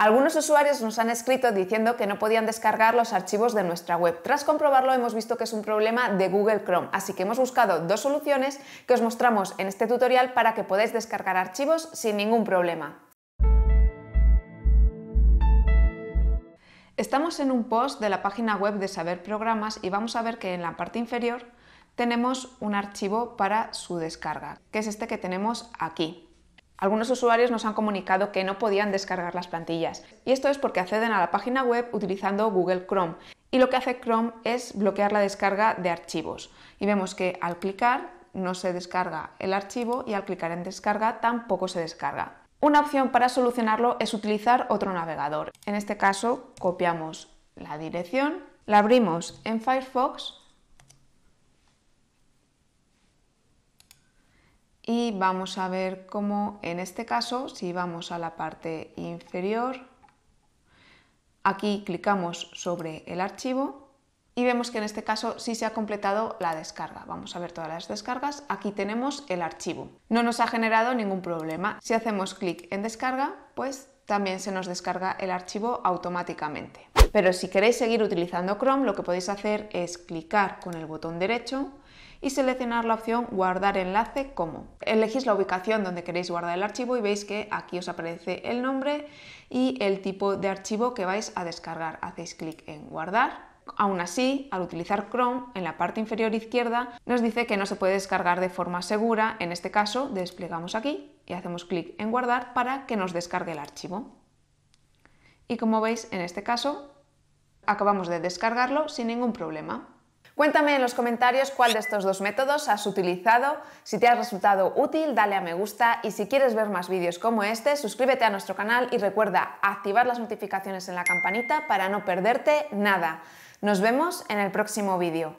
Algunos usuarios nos han escrito diciendo que no podían descargar los archivos de nuestra web. Tras comprobarlo hemos visto que es un problema de Google Chrome, así que hemos buscado dos soluciones que os mostramos en este tutorial para que podáis descargar archivos sin ningún problema. Estamos en un post de la página web de Saber Programas y vamos a ver que en la parte inferior tenemos un archivo para su descarga, que es este que tenemos aquí. Algunos usuarios nos han comunicado que no podían descargar las plantillas, y esto es porque acceden a la página web utilizando Google Chrome, y lo que hace Chrome es bloquear la descarga de archivos. Y vemos que al clicar no se descarga el archivo y al clicar en descarga tampoco se descarga. Una opción para solucionarlo es utilizar otro navegador. En este caso copiamos la dirección, la abrimos en Firefox y vamos a ver cómo en este caso, si vamos a la parte inferior, aquí clicamos sobre el archivo y vemos que en este caso sí se ha completado la descarga. Vamos a ver todas las descargas. Aquí tenemos el archivo. No nos ha generado ningún problema. Si hacemos clic en descarga, pues también se nos descarga el archivo automáticamente. Pero si queréis seguir utilizando Chrome, lo que podéis hacer es clicar con el botón derecho y seleccionar la opción Guardar enlace como. Elegís la ubicación donde queréis guardar el archivo y veis que aquí os aparece el nombre y el tipo de archivo que vais a descargar. Hacéis clic en Guardar. Aún así, al utilizar Chrome, en la parte inferior izquierda nos dice que no se puede descargar de forma segura. En este caso, desplegamos aquí y hacemos clic en Guardar para que nos descargue el archivo. Y como veis, en este caso acabamos de descargarlo sin ningún problema. Cuéntame en los comentarios cuál de estos dos métodos has utilizado. Si te ha resultado útil, dale a me gusta y si quieres ver más vídeos como este, suscríbete a nuestro canal y recuerda activar las notificaciones en la campanita para no perderte nada. Nos vemos en el próximo vídeo.